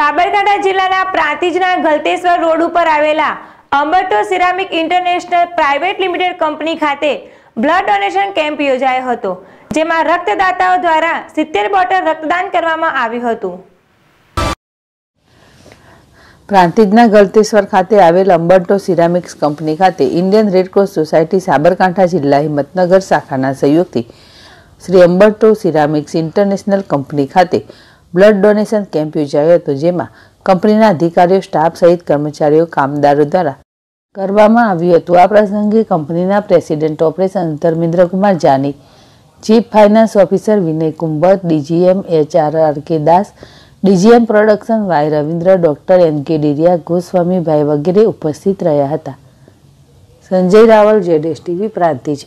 સાબરકાંઠા જિલ્લાના પ્રાંતિજના ગલતેશ્વર રોડ ઉપર આવેલા અંબટો ceramic international private limited company ખાતે બ્લડ ડોનેશન કેમ્પ યોજાયો હતો જેમાં રક્તદાતાઓ દ્વારા સિત્તેર બોટલ રક્તદાન કરવામાં આવ્યું હતું પ્રાંતિજના ગલતેશ્વર ખાતે આવેલ અંબરટો સિરામિક્સ કંપની ખાતે ઇન્ડિયન રેડક્રોસ સોસાયટી સાબરકાંઠા જિલ્લા હિંમતનગર શાખાના સહયોગથી શ્રી અંબરટો સિરામિક્સ ઇન્ટરનેશનલ કંપની ખાતે બ્લડ ડોનેશન કેમ્પ યોજાયો હતો જેમાં કંપનીના અધિકારીઓ સ્ટાફ સહિત કર્મચારીઓ કામદારો દ્વારા કરવામાં આવ્યું હતું આ પ્રસંગે કંપનીના president operation Dharmendrakumar Jani chief finance officer Vinay Kumbhat DGM H R K Das DGM production Y Ravindra doctor N K ડિરિયા ગોસ્વામીભાઈ વગેરે ઉપસ્થિત રહ્યા હતા સંજય રાવલ જેડેશ ટીવી પ્રાંતિજ